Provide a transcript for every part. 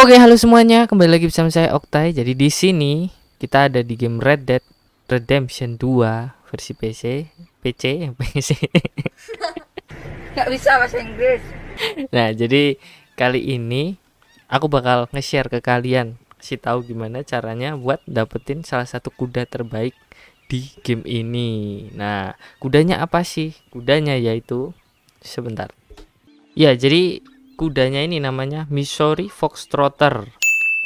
Oke, halo semuanya. Kembali lagi bersama saya Oktay. Jadi di sini kita ada di game Red Dead Redemption 2 versi PC, PC, PC. Gak bisa bahasa Inggris. Nah, jadi kali ini aku bakal nge-share ke kalian si tahu gimana caranya buat dapetin salah satu kuda terbaik di game ini. Nah, kudanya apa sih? Kudanya yaitu sebentar. Ya, jadi kudanya ini namanya Missouri Fox Trotter.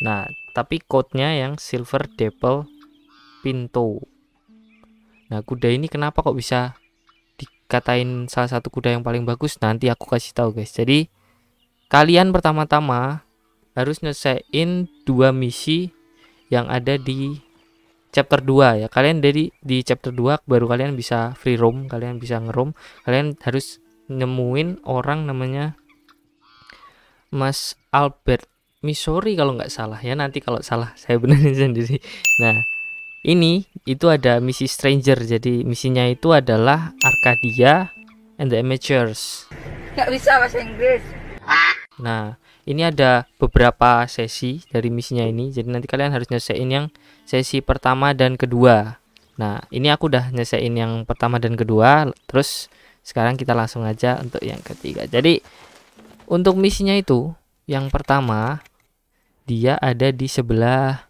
Nah, tapi coatnya yang Silver Dapple Pinto. Nah, kuda ini kenapa kok bisa dikatain salah satu kuda yang paling bagus? Nanti aku kasih tahu, guys. Jadi, kalian pertama-tama harus nyesain dua misi yang ada di chapter 2 ya. Kalian dari di chapter 2 baru kalian bisa free roam, kalian bisa ngerom, kalian harus nemuin orang namanya Mas Albert Missouri kalau nggak salah ya nanti kalau salah saya benerin sendiri nah ini itu ada misi stranger jadi misinya itu adalah Arcadia and the Amateurs nggak bisa bahasa Inggris nah ini ada beberapa sesi dari misinya ini jadi nanti kalian harus nyesain yang sesi pertama dan kedua nah ini aku udah nyesain yang pertama dan kedua terus sekarang kita langsung aja untuk yang ketiga jadi untuk misinya itu, yang pertama dia ada di sebelah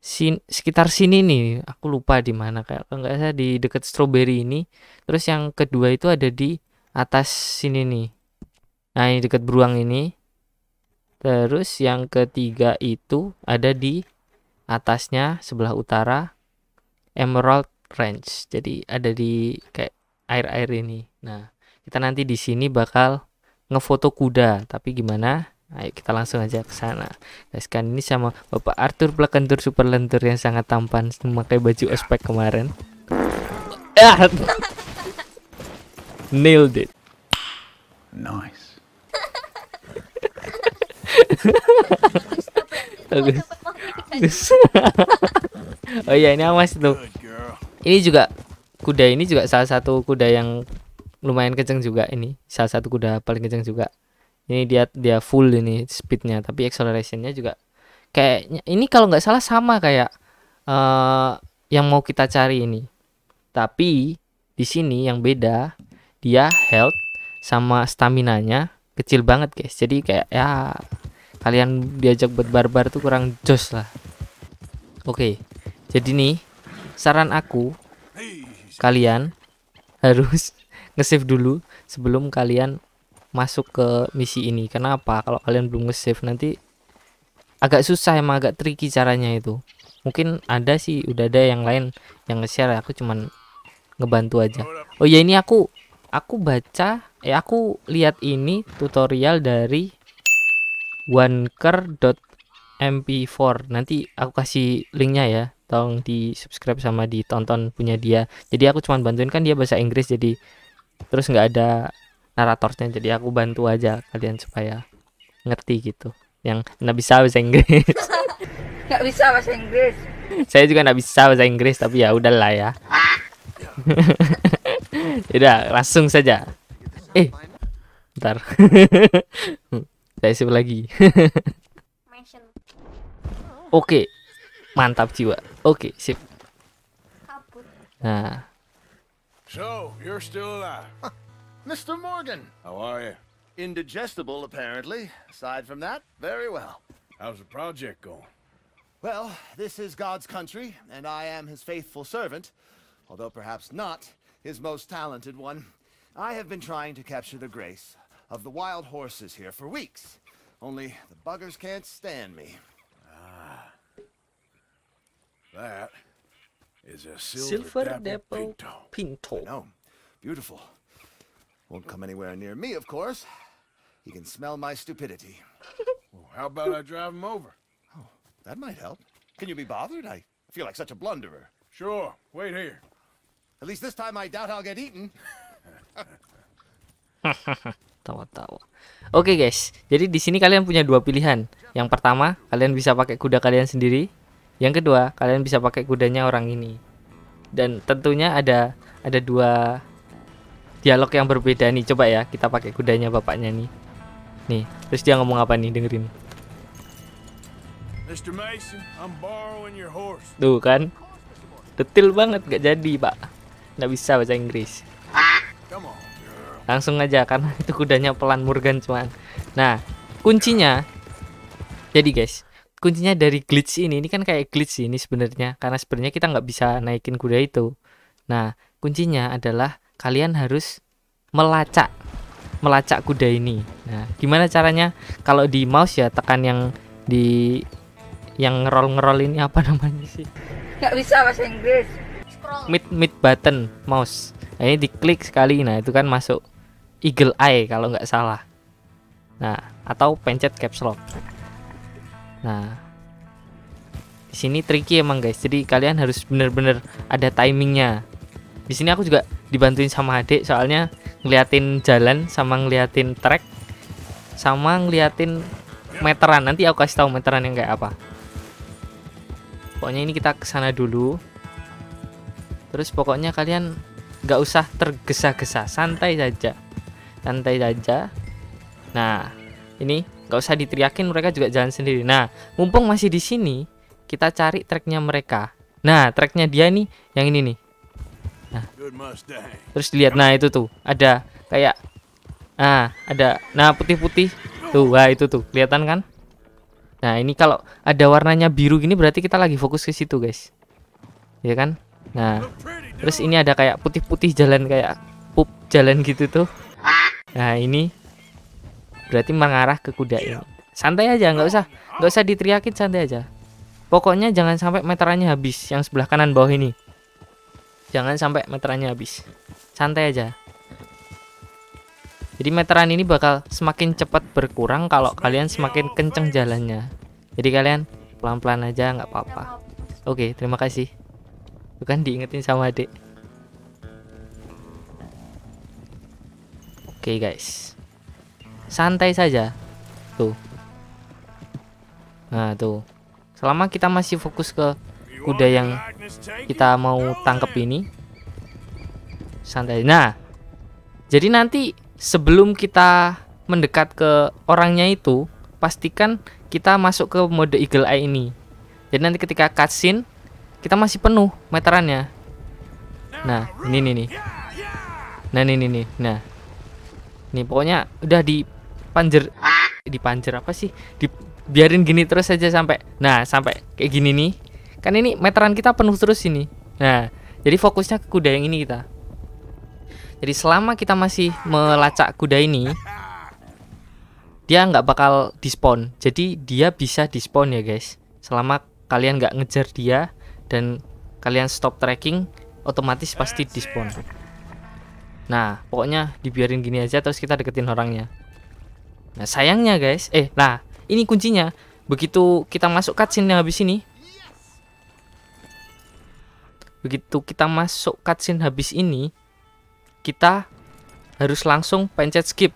sin sekitar sini nih. Aku lupa di mana kayak enggak saya di dekat strawberry ini. Terus yang kedua itu ada di atas sini nih. Nah, ini dekat beruang ini. Terus yang ketiga itu ada di atasnya sebelah utara Emerald Ranch, Jadi ada di kayak air-air ini. Nah, kita nanti di sini bakal ngefoto kuda tapi gimana Ayo kita langsung aja ke sana. Guys, kan ini sama Bapak Arthur Plekentur Super Lentur yang sangat tampan memakai baju ospek kemarin. Ah! Nailed it. Nice. Bagus. oh ya, ini awas tuh. Ini juga kuda ini juga salah satu kuda yang lumayan kenceng juga ini salah satu kuda paling kenceng juga ini dia dia full ini speednya tapi accelerationnya juga kayaknya ini kalau nggak salah sama kayak uh, yang mau kita cari ini tapi di sini yang beda dia health sama stamina nya kecil banget guys jadi kayak ya kalian diajak buat barbar tuh kurang jos lah oke okay. jadi nih saran aku kalian harus nge-save dulu sebelum kalian masuk ke misi ini. Kenapa? Kalau kalian belum nge-save nanti agak susah emang agak tricky caranya itu. Mungkin ada sih udah ada yang lain yang nge-share aku cuman ngebantu aja. Oh ya ini aku aku baca eh aku lihat ini tutorial dari wanker.mp4. Nanti aku kasih linknya ya. Tolong di subscribe sama ditonton punya dia. Jadi aku cuman bantuin kan dia bahasa Inggris jadi terus nggak ada naratornya jadi aku bantu aja kalian supaya ngerti gitu yang nggak bisa bahasa Inggris nggak bisa bahasa Inggris saya juga nggak bisa bahasa Inggris tapi ya udahlah ya udah langsung saja eh ntar saya sih lagi oke mantap jiwa oke sip nah So, you're still alive. Mr. Morgan. How are you? Indigestible, apparently. Aside from that, very well. How's the project going? Well, this is God's country, and I am his faithful servant, although perhaps not his most talented one. I have been trying to capture the grace of the wild horses here for weeks, only the buggers can't stand me. Ah. That is a silver, silver dapple, pinto. pinto. No, beautiful. Won't come anywhere near me, of course. He can smell my stupidity. well, oh, how about I drive him over? Oh, that might help. Can you be bothered? I feel like such a blunderer. Sure. Wait here. At least this time I doubt I'll get eaten. Tawa-tawa. Oke okay guys, jadi di sini kalian punya dua pilihan. Yang pertama, kalian bisa pakai kuda kalian sendiri yang kedua, kalian bisa pakai kudanya orang ini. Dan tentunya ada ada dua dialog yang berbeda nih. Coba ya, kita pakai kudanya bapaknya nih. Nih, terus dia ngomong apa nih? Dengerin. Mr. Mason, I'm borrowing your horse. Tuh kan. Detil banget gak jadi, Pak. Nggak bisa bahasa Inggris. Langsung aja karena itu kudanya pelan Morgan cuman. Nah, kuncinya jadi guys, kuncinya dari glitch ini ini kan kayak glitch ini sebenarnya karena sebenarnya kita nggak bisa naikin kuda itu nah kuncinya adalah kalian harus melacak melacak kuda ini nah gimana caranya kalau di mouse ya tekan yang di yang ngerol ngerol ini apa namanya sih nggak bisa bahasa Inggris mid mid button mouse nah, ini diklik sekali nah itu kan masuk eagle eye kalau nggak salah nah atau pencet caps lock Nah, di sini tricky emang guys. Jadi kalian harus bener-bener ada timingnya. Di sini aku juga dibantuin sama adik soalnya ngeliatin jalan sama ngeliatin track sama ngeliatin meteran. Nanti aku kasih tahu meteran yang kayak apa. Pokoknya ini kita kesana dulu. Terus pokoknya kalian nggak usah tergesa-gesa, santai saja, santai saja. Nah, ini nggak usah diteriakin mereka juga jalan sendiri nah mumpung masih di sini kita cari tracknya mereka nah tracknya dia nih yang ini nih nah terus lihat, nah itu tuh ada kayak nah ada nah putih-putih tuh wah itu tuh kelihatan kan nah ini kalau ada warnanya biru gini berarti kita lagi fokus ke situ guys ya kan nah terus ini ada kayak putih-putih jalan kayak pup jalan gitu tuh nah ini berarti mengarah ke kuda ini ya. santai aja nggak usah nggak usah diteriakin santai aja pokoknya jangan sampai meterannya habis yang sebelah kanan bawah ini jangan sampai meterannya habis santai aja jadi meteran ini bakal semakin cepat berkurang kalau kalian semakin kenceng jalannya. Jadi kalian pelan-pelan aja nggak apa-apa. Oke, terima kasih. Bukan diingetin sama adik. Oke guys santai saja tuh nah tuh selama kita masih fokus ke kuda yang kita mau tangkap ini santai nah jadi nanti sebelum kita mendekat ke orangnya itu pastikan kita masuk ke mode eagle eye ini jadi nanti ketika cutscene kita masih penuh meterannya nah ini nih nih nah ini nih nah nih pokoknya udah di panjer di panjer apa sih di biarin gini terus aja sampai nah sampai kayak gini nih kan ini meteran kita penuh terus ini nah jadi fokusnya ke kuda yang ini kita jadi selama kita masih melacak kuda ini dia nggak bakal dispon jadi dia bisa dispon ya guys selama kalian nggak ngejar dia dan kalian stop tracking otomatis pasti dispon nah pokoknya dibiarin gini aja terus kita deketin orangnya Nah sayangnya guys, eh nah ini kuncinya. Begitu kita masuk cutscene yang habis ini, begitu kita masuk cutscene habis ini, kita harus langsung pencet skip.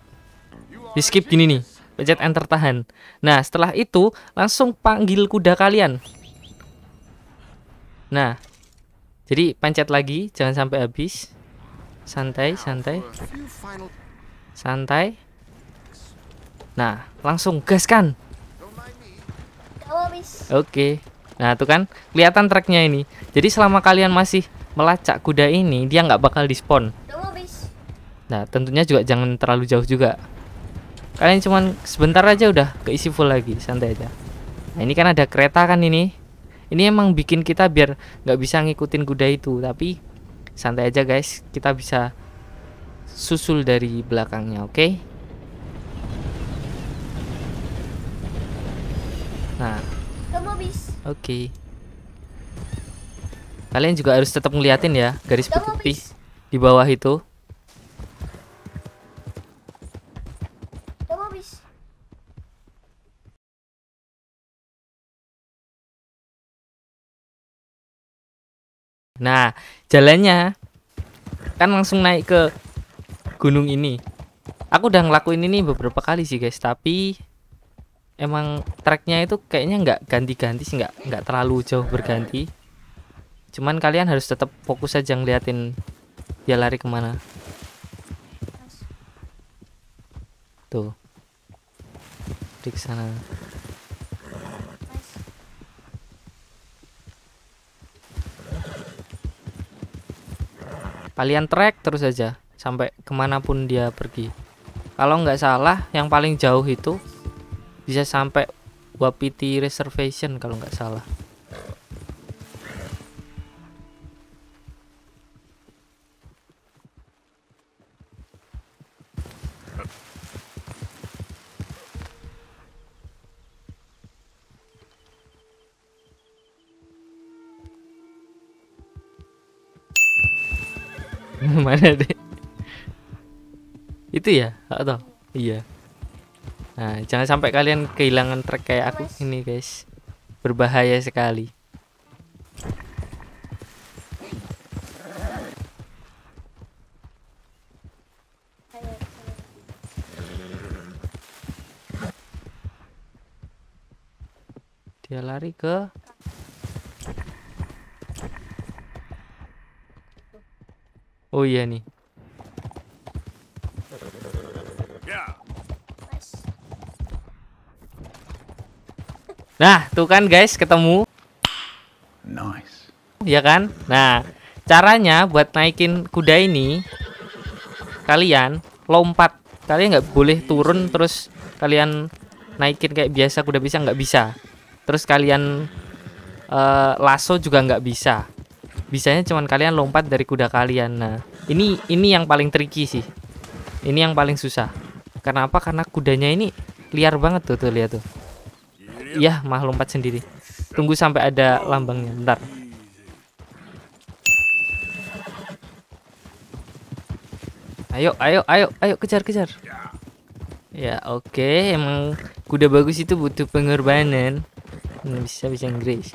Di skip gini nih, pencet enter tahan. Nah setelah itu langsung panggil kuda kalian. Nah, jadi pencet lagi, jangan sampai habis. Santai, santai, santai. Nah, langsung gas kan. Oke. Okay. Nah, tuh kan kelihatan treknya ini. Jadi selama kalian masih melacak kuda ini, dia nggak bakal dispon. Nah, tentunya juga jangan terlalu jauh juga. Kalian cuman sebentar aja udah keisi full lagi, santai aja. Nah, ini kan ada kereta kan ini. Ini emang bikin kita biar nggak bisa ngikutin kuda itu, tapi santai aja guys, kita bisa susul dari belakangnya, oke? Okay? Nah. Kamu habis. Oke. Okay. Kalian juga harus tetap ngeliatin ya garis Kamu putih habis. di bawah itu. Nah, jalannya kan langsung naik ke gunung ini. Aku udah ngelakuin ini beberapa kali sih guys, tapi emang tracknya itu kayaknya nggak ganti-ganti sih nggak nggak terlalu jauh berganti cuman kalian harus tetap fokus aja ngeliatin dia lari kemana tuh di sana kalian track terus aja sampai kemanapun dia pergi kalau nggak salah yang paling jauh itu bisa sampai Wapiti Reservation kalau nggak salah. Mana deh? Itu ya? Atau? Iya. Nah, jangan sampai kalian kehilangan trek kayak aku ini, guys. Berbahaya sekali. Dia lari ke Oh iya nih. Nah, tuh kan guys, ketemu. Nice. Ya kan? Nah, caranya buat naikin kuda ini kalian lompat. Kalian nggak boleh turun terus kalian naikin kayak biasa kuda bisa nggak bisa. Terus kalian uh, lasso juga nggak bisa. Bisanya cuman kalian lompat dari kuda kalian. Nah, ini ini yang paling tricky sih. Ini yang paling susah. Kenapa? Karena kudanya ini liar banget tuh tuh lihat tuh. Ya. Iya, mah lompat sendiri. Tunggu sampai ada lambangnya. Bentar. Ayo, ayo, ayo, ayo kejar, kejar. Ya, oke. Okay. Emang kuda bagus itu butuh pengorbanan. bisa bisa Inggris.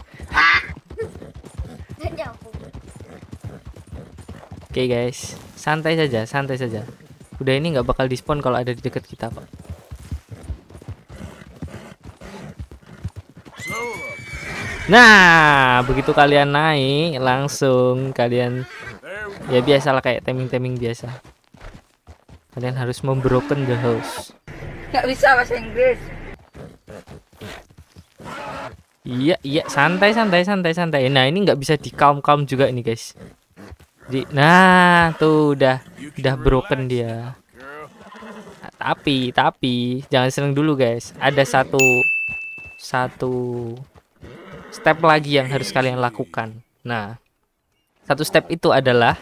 Oke okay, guys, santai saja, santai saja. Kuda ini nggak bakal dispon kalau ada di dekat kita Pak. Nah, begitu kalian naik, langsung kalian ya biasalah kayak teming-teming biasa. Kalian harus membroken the house. Gak bisa bahasa Inggris. Iya, iya, santai, santai, santai, santai. Nah, ini nggak bisa dikalm-kalm juga ini, guys. Di, nah, tuh udah, udah broken dia. Nah, tapi, tapi, jangan seneng dulu, guys. Ada satu satu step lagi yang harus kalian lakukan. Nah, satu step itu adalah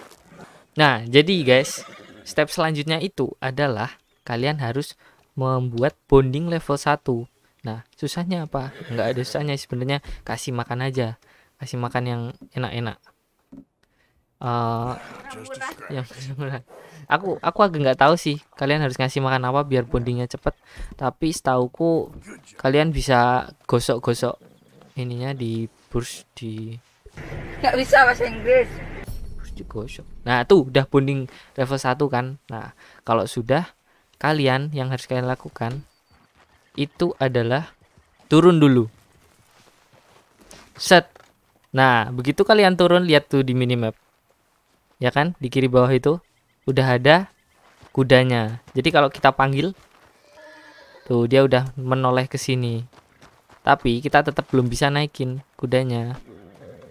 Nah, jadi guys, step selanjutnya itu adalah kalian harus membuat bonding level 1. Nah, susahnya apa? Nggak ada susahnya sebenarnya kasih makan aja. Kasih makan yang enak-enak. Eh, yang murah. aku aku agak nggak tahu sih kalian harus ngasih makan apa biar bondingnya cepet tapi setauku kalian bisa gosok-gosok ininya di burs di nggak bisa bahasa Inggris burs di gosok. nah tuh udah bonding level 1 kan nah kalau sudah kalian yang harus kalian lakukan itu adalah turun dulu set nah begitu kalian turun lihat tuh di minimap ya kan di kiri bawah itu udah ada kudanya jadi kalau kita panggil tuh dia udah menoleh ke sini tapi kita tetap belum bisa naikin kudanya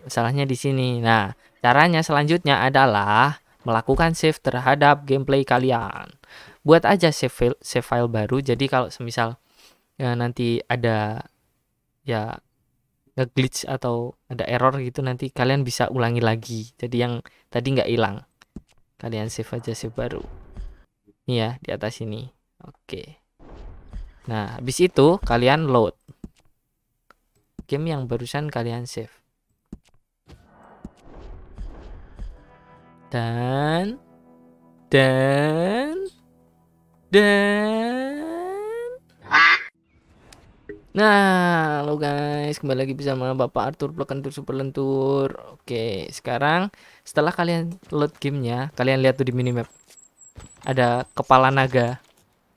masalahnya di sini nah caranya selanjutnya adalah melakukan save terhadap gameplay kalian buat aja save file, save file baru jadi kalau semisal ya nanti ada ya glitch atau ada error gitu nanti kalian bisa ulangi lagi jadi yang tadi nggak hilang kalian save aja save baru ini ya di atas ini oke nah habis itu kalian load game yang barusan kalian save dan dan dan Nah, lo guys, kembali lagi bersama Bapak Arthur Plekentur Super Lentur. Oke, sekarang setelah kalian load gamenya, kalian lihat tuh di minimap. Ada kepala naga,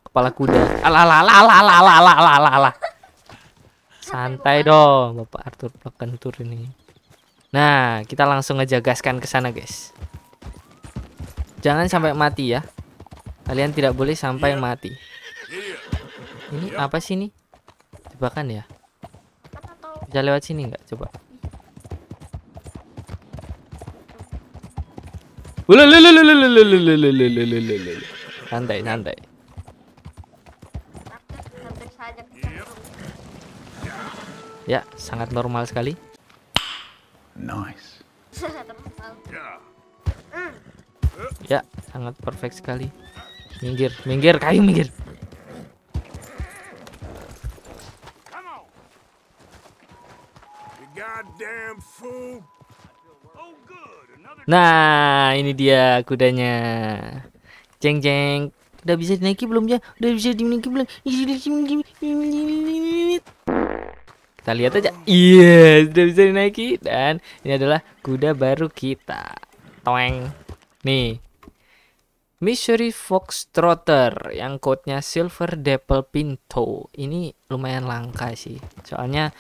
kepala kuda. Alalalalalalalalala. Santai dong, Bapak Arthur turun ini. Nah, kita langsung aja guys. Jangan sampai mati ya. Kalian tidak boleh sampai iya. mati. Iya. Ini apa sih bahkan ya bisa lewat sini nggak coba santai santai ya sangat normal sekali nice ya sangat perfect sekali minggir minggir kayu minggir Oh, nah, ini dia kudanya. Ceng-ceng, Udah bisa dinaiki belum ya? Udah bisa dinaiki belum? Kita lihat aja. Iya, yes, udah bisa dinaiki dan ini adalah kuda baru kita. Toeng. Nih. Missouri Fox Trotter yang code-nya Silver Dapple Pinto. Ini lumayan langka sih. Soalnya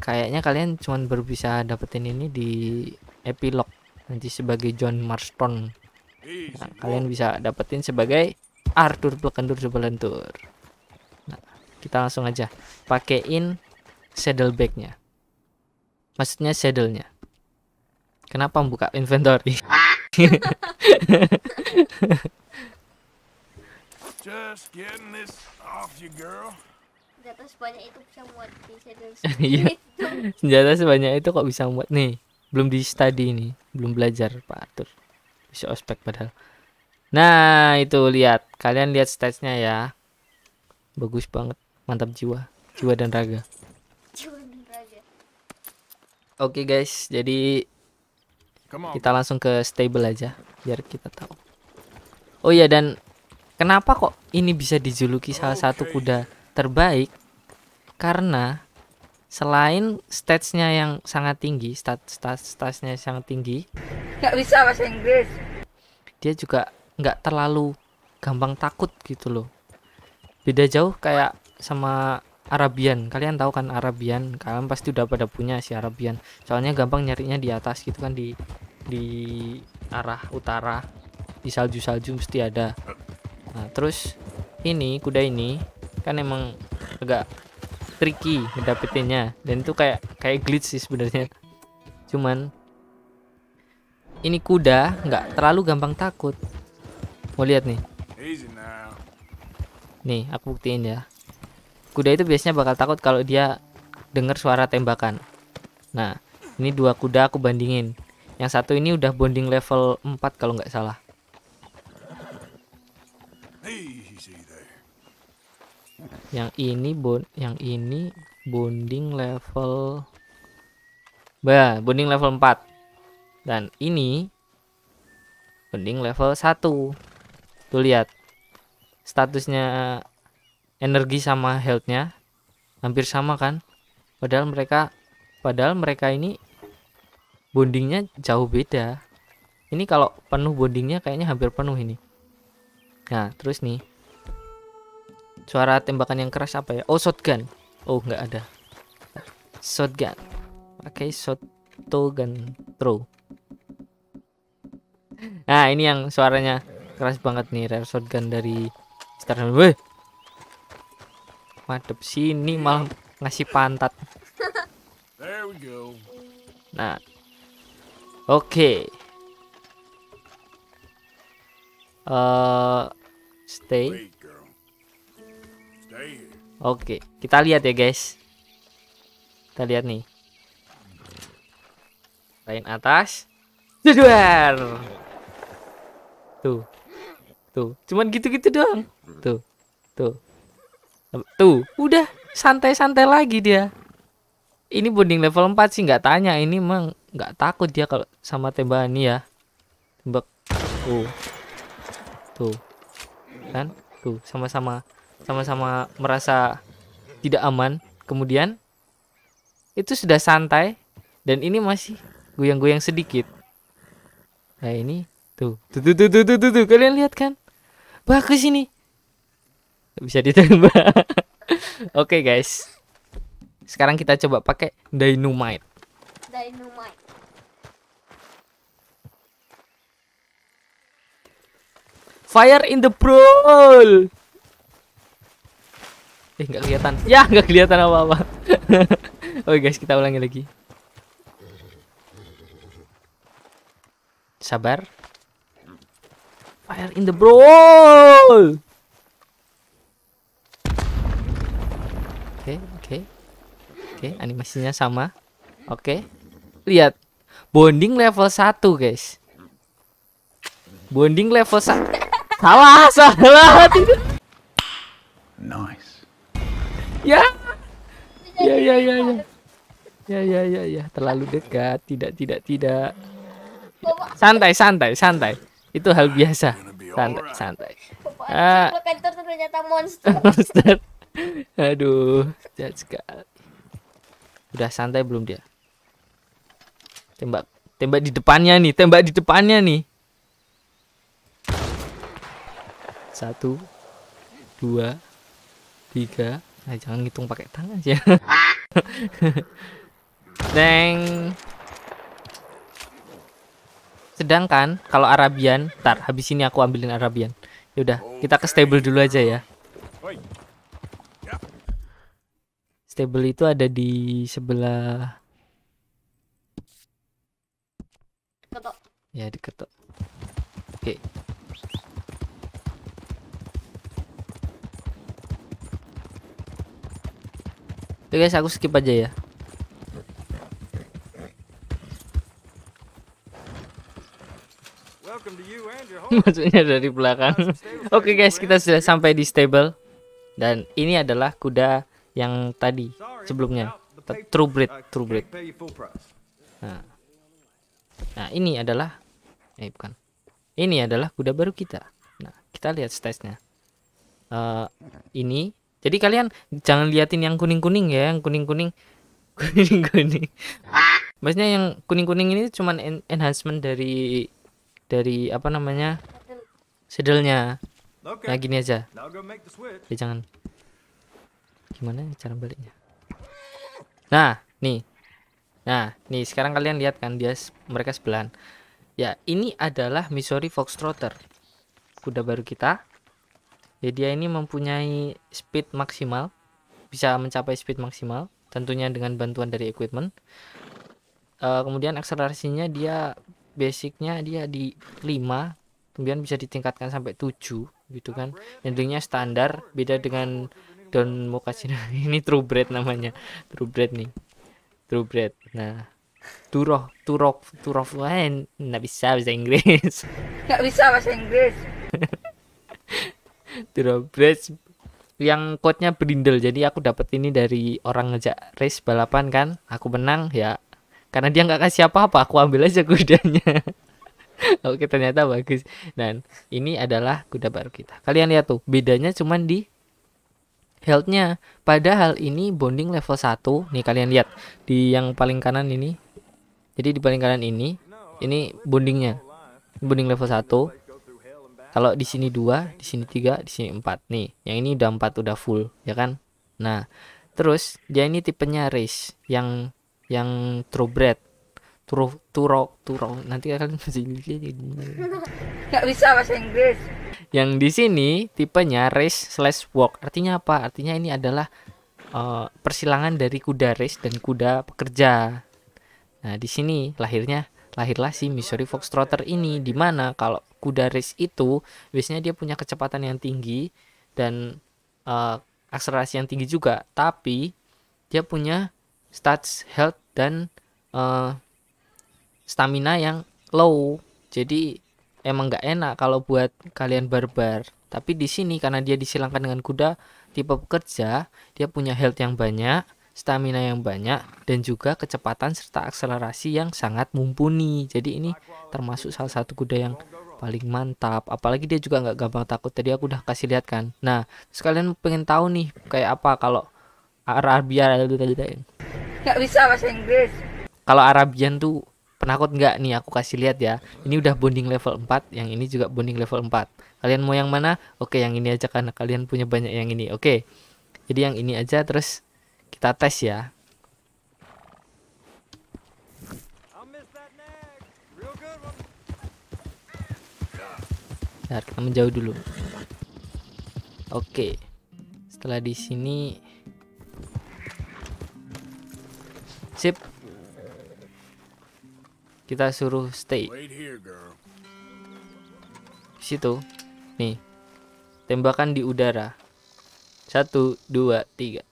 kayaknya kalian cuma bisa dapetin ini di epilog nanti sebagai John Marston nah, kalian bisa dapetin sebagai Arthur Plekendur Sebelentur nah, kita langsung aja pakein saddlebagnya maksudnya saddlenya kenapa membuka inventory Just getting this off you, girl senjata sebanyak itu bisa muat di iya senjata sebanyak itu kok bisa muat nih belum di study ini belum belajar pak Arthur bisa ospek padahal nah itu lihat kalian lihat nya ya bagus banget mantap jiwa jiwa dan raga oke okay, guys jadi kita langsung ke stable aja biar kita tahu oh iya dan kenapa kok ini bisa dijuluki salah satu kuda terbaik karena selain statsnya yang sangat tinggi, stat stat statsnya sangat tinggi, nggak bisa bahasa Inggris. Dia juga nggak terlalu gampang takut gitu loh. Beda jauh kayak sama Arabian. Kalian tahu kan Arabian? Kalian pasti udah pada punya si Arabian. Soalnya gampang nyarinya di atas gitu kan di di arah utara. Di salju-salju mesti ada. Nah, terus ini kuda ini kan emang agak tricky ngedapetinnya dan itu kayak kayak glitch sih sebenarnya cuman ini kuda nggak terlalu gampang takut mau lihat nih nih aku buktiin ya kuda itu biasanya bakal takut kalau dia dengar suara tembakan nah ini dua kuda aku bandingin yang satu ini udah bonding level 4 kalau nggak salah yang ini bon yang ini bonding level bah bonding level 4 dan ini bonding level 1 tuh lihat statusnya energi sama healthnya hampir sama kan padahal mereka padahal mereka ini bondingnya jauh beda ini kalau penuh bondingnya kayaknya hampir penuh ini nah terus nih Suara tembakan yang keras apa ya? Oh, shotgun. Oh, nggak ada. Shotgun. oke okay, shotgun throw. Nah, ini yang suaranya keras banget nih rare shotgun dari Star Wih. Madep sini malah ngasih pantat. Nah. Oke. Okay. Uh, eh, stay. Oke, kita lihat ya guys. Kita lihat nih. Lain atas. Jedar. Tuh. Tuh, cuman gitu-gitu doang. Tuh. Tuh. Tuh, udah santai-santai lagi dia. Ini bonding level 4 sih nggak tanya ini emang nggak takut dia kalau sama tembakan ya. Tembak. Tuh. Tuh. Kan? Tuh, sama-sama sama-sama merasa tidak aman kemudian itu sudah santai dan ini masih goyang-goyang sedikit nah ini tuh tuh tuh tuh tuh tuh, tuh, tuh. kalian lihat kan bagus ini bisa ditambah oke okay, guys sekarang kita coba pakai dynamite dynamite fire in the pool Eh nggak kelihatan. Ya nggak kelihatan apa-apa. Oke guys kita ulangi lagi. Sabar. Fire in the brawl. Oke okay, oke okay. oke okay, animasinya sama. Oke lihat bonding level 1 guys. Bonding level 1 Salah, salah. Nice. Ya. Iya, ya, iya, ya, iya, ya ya ya ya ya ya ya ya ya terlalu dekat tidak tidak tidak santai santai santai itu hal biasa santai santai ah ternyata monster monster aduh jahat sekali udah santai belum dia tembak tembak di depannya nih tembak di depannya nih satu dua tiga Nah, jangan ngitung pakai tangan ya. Deng. Sedangkan kalau Arabian, tar habis ini aku ambilin Arabian. Ya udah, kita ke stable dulu aja ya. Stable itu ada di sebelah Ketok. Ya, diketok. Oke. Okay. Oke guys, aku skip aja ya. Maksudnya dari belakang. Oke okay guys, kita sudah sampai di stable. Dan ini adalah kuda yang tadi sebelumnya. True breed, true breed. Nah. nah, ini adalah eh bukan. Ini adalah kuda baru kita. Nah, kita lihat statsnya. Uh, eh, ini jadi kalian jangan liatin yang kuning-kuning ya, yang kuning-kuning kuning-kuning. Maksudnya yang kuning-kuning ini cuman enhancement dari dari apa namanya? sedelnya. Okay. Nah, gini aja. Ya, jangan gimana ya cara baliknya. Nah, nih. Nah, nih sekarang kalian lihat kan dia mereka sebelahan. Ya, ini adalah Missouri Fox Trotter Kuda baru kita jadi ya, dia ini mempunyai speed maksimal, bisa mencapai speed maksimal, tentunya dengan bantuan dari equipment. Uh, kemudian akselerasinya dia basicnya dia di 5, kemudian bisa ditingkatkan sampai 7 gitu kan. Endingnya standar, beda dengan Don Mokasino ini True Bread namanya. True Bread nih. True Bread. Nah, Turoh, Turok, Turof, lain, nggak bisa bahasa Inggris. Nggak bisa bahasa Inggris drawbridge yang quote-nya berindel jadi aku dapat ini dari orang ngejak race balapan kan aku menang ya karena dia nggak kasih apa-apa aku ambil aja kudanya oke ternyata bagus dan ini adalah kuda baru kita kalian lihat tuh bedanya cuman di healthnya padahal ini bonding level 1 nih kalian lihat di yang paling kanan ini jadi di paling kanan ini ini bondingnya bonding level 1 kalau di sini dua, di sini tiga, di sini empat nih. Yang ini udah empat udah full, ya kan? Nah, terus dia ini tipenya race yang yang true bread true turo turo nanti akan masih ya? nggak bisa bahasa Inggris yang di sini tipenya race slash walk artinya apa artinya ini adalah uh, persilangan dari kuda race dan kuda pekerja nah di sini lahirnya lahirlah si Missouri Fox Trotter ini dimana kalau kuda race itu biasanya dia punya kecepatan yang tinggi dan uh, akselerasi yang tinggi juga, tapi dia punya stats health dan uh, stamina yang low. Jadi emang nggak enak kalau buat kalian barbar. Tapi di sini karena dia disilangkan dengan kuda tipe pekerja, dia punya health yang banyak, stamina yang banyak dan juga kecepatan serta akselerasi yang sangat mumpuni. Jadi ini termasuk salah satu kuda yang paling mantap apalagi dia juga nggak gampang takut tadi aku udah kasih lihat kan nah sekalian pengen tahu nih kayak apa kalau Arabian itu tadi nggak bisa bahasa Inggris kalau Arabian tuh penakut nggak nih aku kasih lihat ya ini udah bonding level 4 yang ini juga bonding level 4 kalian mau yang mana oke yang ini aja karena kalian punya banyak yang ini oke jadi yang ini aja terus kita tes ya Bentar, kita menjauh dulu. Oke. Setelah di sini Sip. Kita suruh stay. Di situ. Nih. Tembakan di udara. Satu, dua, tiga.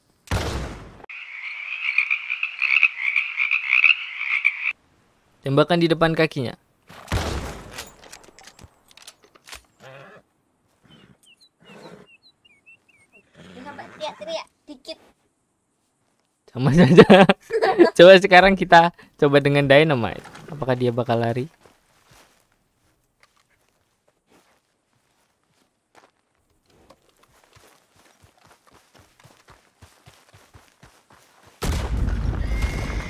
Tembakan di depan kakinya. Langsung aja. coba sekarang kita coba dengan dynamite. Apakah dia bakal lari?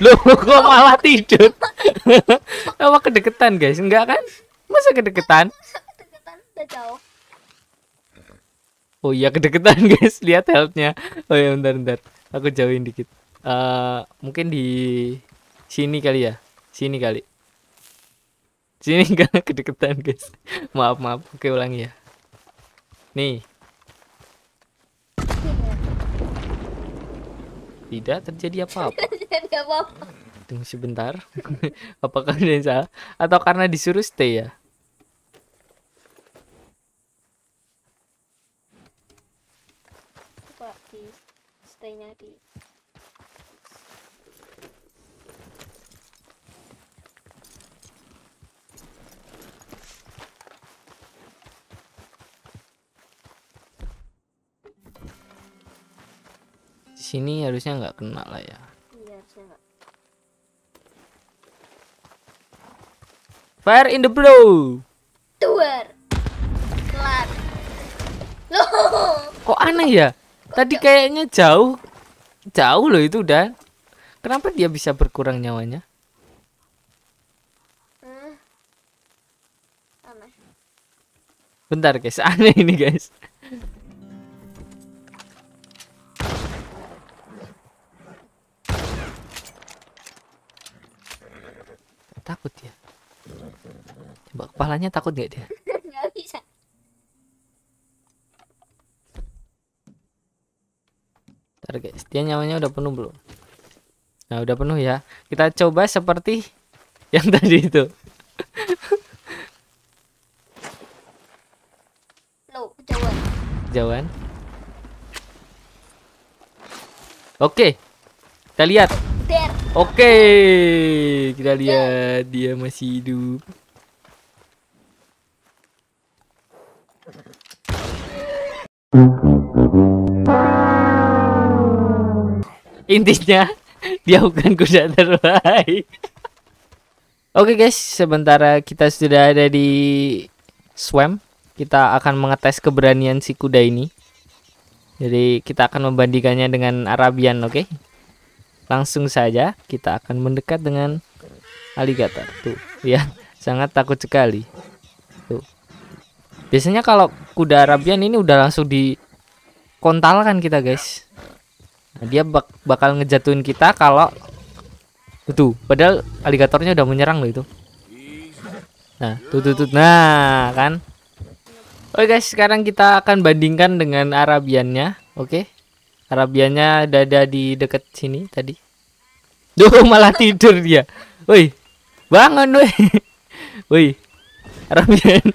lu kok malah tidur? Apa kedeketan, guys? Enggak kan? Masa kedeketan? Oh iya kedeketan, guys. Lihat health-nya. Oh iya, bentar, bentar. Aku jauhin dikit uh, mungkin di sini kali ya sini kali sini karena kedeketan guys maaf maaf oke ulangi ya nih tidak terjadi apa-apa tunggu sebentar apakah ada yang salah atau karena disuruh stay ya sini harusnya nggak kena lah ya iya, fire in the blue tour kelar loh kok aneh ya tadi kayaknya jauh jauh loh itu dan kenapa dia bisa berkurang nyawanya bentar guys aneh ini guys salahnya takut gak dia? Gak bisa. Ntar guys, dia nyawanya udah penuh belum? Nah udah penuh ya. Kita coba seperti yang tadi itu. Lo Oke, kita lihat. Oke, kita lihat dia masih hidup. Intinya dia bukan kuda terbaik. Oke okay guys, sementara kita sudah ada di swam, Kita akan mengetes keberanian si kuda ini. Jadi kita akan membandingkannya dengan Arabian, oke? Okay? Langsung saja kita akan mendekat dengan alligator. Tuh, ya sangat takut sekali. Biasanya kalau kuda Arabian ini udah langsung di kontal kan kita guys. Nah, dia bak bakal ngejatuhin kita kalau itu. Padahal aligatornya udah menyerang loh itu. Nah, tuh tuh tuh. Nah, kan. Oke guys, sekarang kita akan bandingkan dengan Arabiannya, oke? Okay? Arabiannya ada, ada di deket sini tadi. Duh, malah tidur dia. Woi, bangun woi. Woi. Arabian.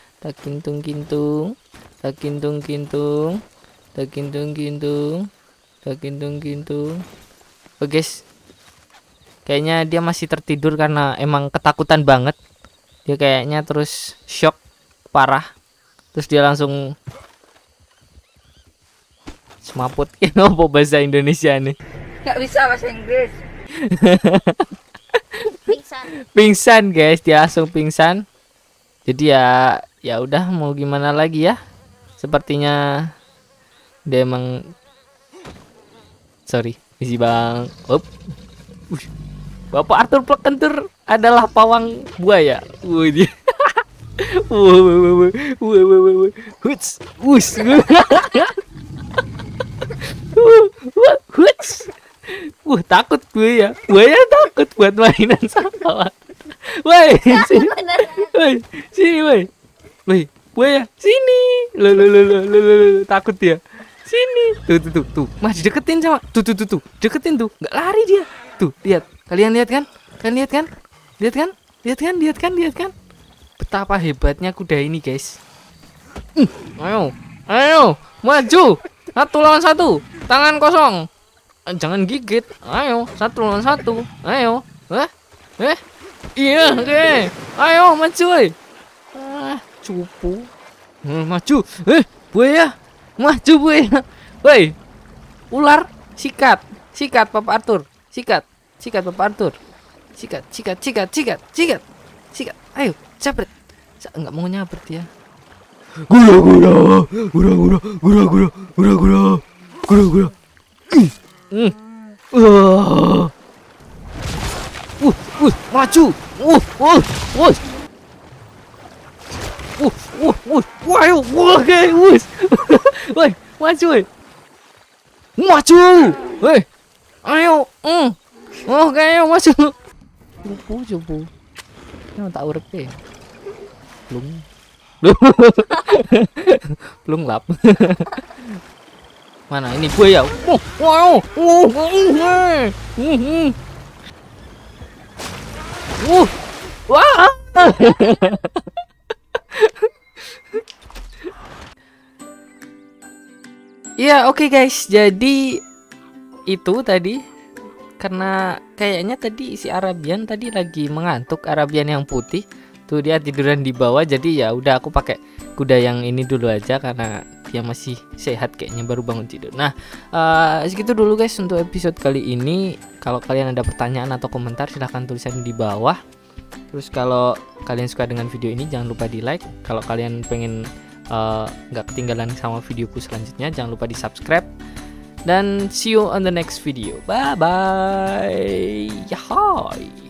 tak kintung kintung tak kintung kintung tak kintung kintung tak kintung kintung oh guys kayaknya dia masih tertidur karena emang ketakutan banget dia kayaknya terus shock parah terus dia langsung semaput Ini apa bahasa Indonesia nih Gak bisa bahasa Inggris pingsan pingsan guys dia langsung pingsan jadi ya ya udah mau gimana lagi ya sepertinya dia emang sorry isi bang up bapak Arthur Plekentur adalah pawang buaya uh, dia wuh, takut gue uh gue ya, takut buat mainan sama. Woi, iya, sini, woi, sini, woi. Wih, buaya sini. Lo lo lo lo lo lo takut dia. Sini. Tuh tuh tuh tuh. Masih deketin sama. Tuh tuh tuh tuh. Deketin tuh. Nggak lari dia. Tuh, lihat. Kalian lihat kan? Kalian lihat kan? Lihat kan? Lihat kan? Lihat kan? Lihat kan? Betapa hebatnya kuda ini, guys. Uh, ayo. Ayo, maju. Satu lawan satu. Tangan kosong. Eh, jangan gigit. Ayo, satu lawan satu. Ayo. Eh? Eh? Iya, oke. Ayo, maju cupu hmm, maju eh buaya maju buaya woi ular sikat sikat papa Arthur sikat sikat papa Arthur sikat sikat sikat sikat sikat sikat ayo capret nggak mau nyabret ya gura gura gura gura gura gura gura gura gura gura uh hmm. ah. uh uh maju uh uh uh Ui, ui, ui, uai, ua, ghê, ui Ui, quá chui Quá chu Ui, ai ô, ừ Ồ, ghê, quá chu Bú, chú bú Nó tạo rất kì Lúng Lúng Lúng lập Mana ini gue ya? Wow, wow, wow, wow, Ya oke okay guys, jadi itu tadi karena kayaknya tadi si Arabian tadi lagi mengantuk Arabian yang putih tuh dia tiduran di bawah jadi ya udah aku pakai kuda yang ini dulu aja karena dia masih sehat kayaknya baru bangun tidur nah uh, segitu dulu guys untuk episode kali ini kalau kalian ada pertanyaan atau komentar silahkan tulisan di bawah Terus kalau kalian suka dengan video ini jangan lupa di like. Kalau kalian pengen eh, nggak uh, ketinggalan sama videoku selanjutnya jangan lupa di subscribe. Dan see you on the next video. Bye bye. Yahoy.